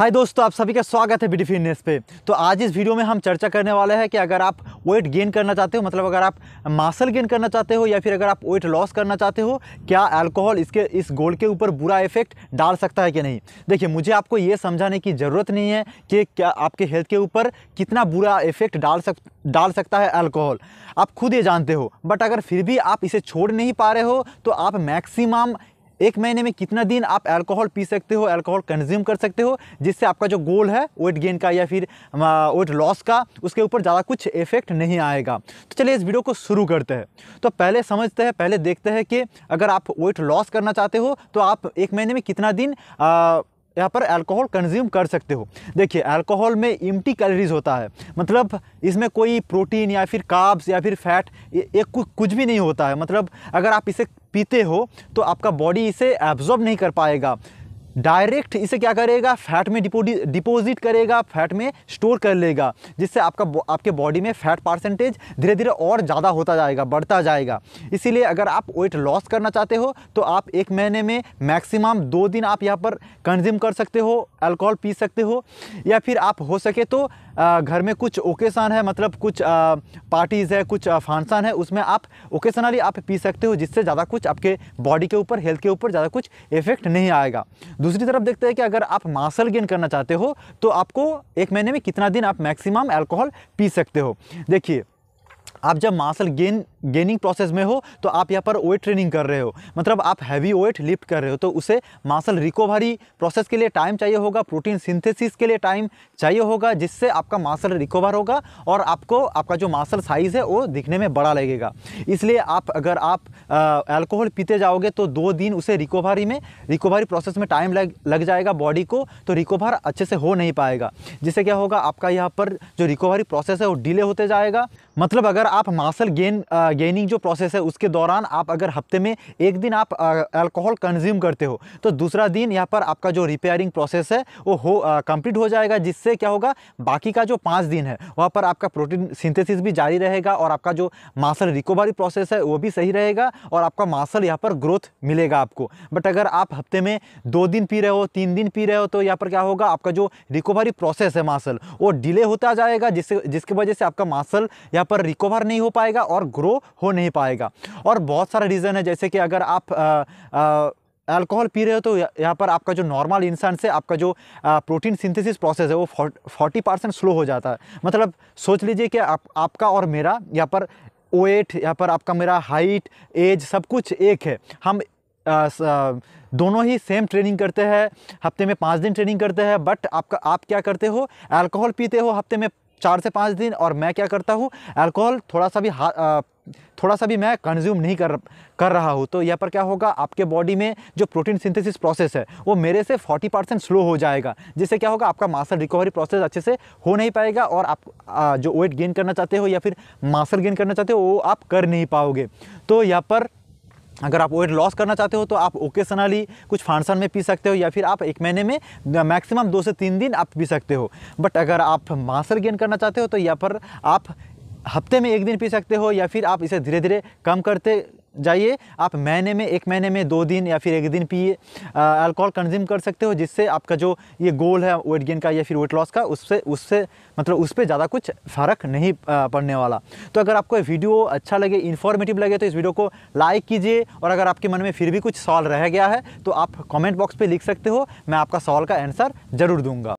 हाय दोस्तों आप सभी का स्वागत है बीडी फिटनेस पे तो आज इस वीडियो में हम चर्चा करने वाले हैं कि अगर आप वेट गेन करना चाहते हो मतलब अगर आप मासल गेन करना चाहते हो या फिर अगर आप वेट लॉस करना चाहते हो क्या अल्कोहल इसके इस गोल के ऊपर बुरा इफेक्ट डाल सकता है कि नहीं देखिए मुझे आपको ये समझाने की ज़रूरत नहीं है कि क्या आपके हेल्थ के ऊपर कितना बुरा इफेक्ट डाल सक डाल सकता है अल्कोहल आप खुद ये जानते हो बट अगर फिर भी आप इसे छोड़ नहीं पा रहे हो तो आप मैक्सिमम एक महीने में कितना दिन आप अल्कोहल पी सकते हो अल्कोहल कंज्यूम कर सकते हो जिससे आपका जो गोल है वेट गेन का या फिर वेट लॉस का उसके ऊपर ज़्यादा कुछ इफेक्ट नहीं आएगा तो चलिए इस वीडियो को शुरू करते हैं तो पहले समझते हैं पहले देखते हैं कि अगर आप वेट लॉस करना चाहते हो तो आप एक महीने में कितना दिन आ, यहाँ पर अल्कोहल कंज्यूम कर सकते हो देखिए अल्कोहल में इम्टी कैलोरीज होता है मतलब इसमें कोई प्रोटीन या फिर काब्स या फिर फैट एक कुछ भी नहीं होता है मतलब अगर आप इसे पीते हो तो आपका बॉडी इसे एब्जॉर्ब नहीं कर पाएगा डायरेक्ट इसे क्या करेगा फैट में डिपोजिट करेगा फैट में स्टोर कर लेगा जिससे आपका आपके बॉडी में फैट परसेंटेज धीरे धीरे और ज़्यादा होता जाएगा बढ़ता जाएगा इसीलिए अगर आप वेट लॉस करना चाहते हो तो आप एक महीने में मैक्सिमम दो दिन आप यहाँ पर कंज्यूम कर सकते हो अल्कोहल पी सकते हो या फिर आप हो सके तो घर में कुछ ओकेशन है मतलब कुछ पार्टीज़ है कुछ फंक्शन है उसमें आप ओकेशनली आप पी सकते हो जिससे ज़्यादा कुछ आपके बॉडी के ऊपर हेल्थ के ऊपर ज़्यादा कुछ इफेक्ट नहीं आएगा दूसरी तरफ देखते हैं कि अगर आप मासल गेन करना चाहते हो तो आपको एक महीने में कितना दिन आप मैक्सिमम अल्कोहल पी सकते हो देखिए आप जब मासल गेन गेनिंग प्रोसेस में हो तो आप यहाँ पर वेट ट्रेनिंग कर रहे हो मतलब आप हैवी वेट लिफ्ट कर रहे हो तो उसे मासल रिकवरी प्रोसेस के लिए टाइम चाहिए होगा प्रोटीन सिंथेसिस के लिए टाइम चाहिए होगा जिससे आपका मासल रिकवर होगा और आपको आपका जो मासल साइज़ है वो दिखने में बड़ा लगेगा इसलिए आप अगर आप अल्कोहल पीते जाओगे तो दो दिन उसे रिकवरी में रिकवरी प्रोसेस में टाइम लग लग जाएगा बॉडी को तो रिकवर अच्छे से हो नहीं पाएगा जिससे क्या होगा आपका यहाँ पर जो रिकवरी प्रोसेस है वो डिले होते जाएगा मतलब अगर आप मासल गेन आ, गेनिंग जो प्रोसेस है उसके दौरान आप अगर हफ्ते में एक दिन आप अल्कोहल कंज्यूम करते हो तो दूसरा दिन यहाँ पर आपका जो रिपेयरिंग प्रोसेस है वो हो कंप्लीट हो जाएगा जिससे क्या होगा बाकी का जो पाँच दिन है वहाँ पर आपका प्रोटीन सिंथेसिस भी जारी रहेगा और आपका जो मासल रिकवरी प्रोसेस है वो भी सही रहेगा और आपका मासल यहाँ पर ग्रोथ मिलेगा आपको बट अगर आप हफ्ते में दो दिन पी रहे हो तीन दिन पी रहे हो तो यहाँ पर क्या होगा आपका जो रिकवरी प्रोसेस है मासल वो डिले होता जाएगा जिससे जिसकी वजह से आपका मासल यहाँ पर रिकवर नहीं हो पाएगा और ग्रो हो नहीं पाएगा और बहुत सारा रीज़न है जैसे कि अगर आप आ, आ, अल्कोहल पी रहे हो तो यहाँ पर आपका जो नॉर्मल इंसान से आपका जो प्रोटीन सिंथेसिस प्रोसेस है वो फोर्टी परसेंट स्लो हो जाता है मतलब सोच लीजिए कि आप, आपका और मेरा यहाँ पर वेट यहाँ पर आपका मेरा हाइट एज सब कुछ एक है हम आ, स, दोनों ही सेम ट्रेनिंग करते हैं हफ्ते में पाँच दिन ट्रेनिंग करते हैं बट आपका आप क्या करते हो अल्कोहल पीते हो हफ्ते में चार से पाँच दिन और मैं क्या करता हूँ अल्कोहल थोड़ा सा भी थोड़ा सा भी मैं कंज्यूम नहीं कर कर रहा हूँ तो यहाँ पर क्या होगा आपके बॉडी में जो प्रोटीन सिंथेसिस प्रोसेस है वो मेरे से 40 परसेंट स्लो हो जाएगा जिससे क्या होगा आपका मासल रिकवरी प्रोसेस अच्छे से हो नहीं पाएगा और आप आ, जो वेट गेन करना चाहते हो या फिर मासल गेन करना चाहते हो वो आप कर नहीं पाओगे तो यहाँ पर अगर आप वेट लॉस करना चाहते हो तो आप ओकेशनली कुछ फांसन में पी सकते हो या फिर आप एक महीने में मैक्सिमम दो से तीन दिन आप पी सकते हो बट अगर आप मासल गेन करना चाहते हो तो यहाँ पर आप हफ्ते में एक दिन पी सकते हो या फिर आप इसे धीरे धीरे कम करते जाइए आप महीने में एक महीने में दो दिन या फिर एक दिन पिए अल्कोहल कंज्यूम कर सकते हो जिससे आपका जो ये गोल है वेट गेन का या फिर वेट लॉस का उससे उससे मतलब उस पर ज़्यादा कुछ फ़र्क नहीं पड़ने वाला तो अगर आपको वीडियो अच्छा लगे इन्फॉर्मेटिव लगे तो इस वीडियो को लाइक कीजिए और अगर आपके मन में फिर भी कुछ सॉल्व रह गया है तो आप कॉमेंट बॉक्स पर लिख सकते हो मैं आपका सॉल्व का आंसर ज़रूर दूंगा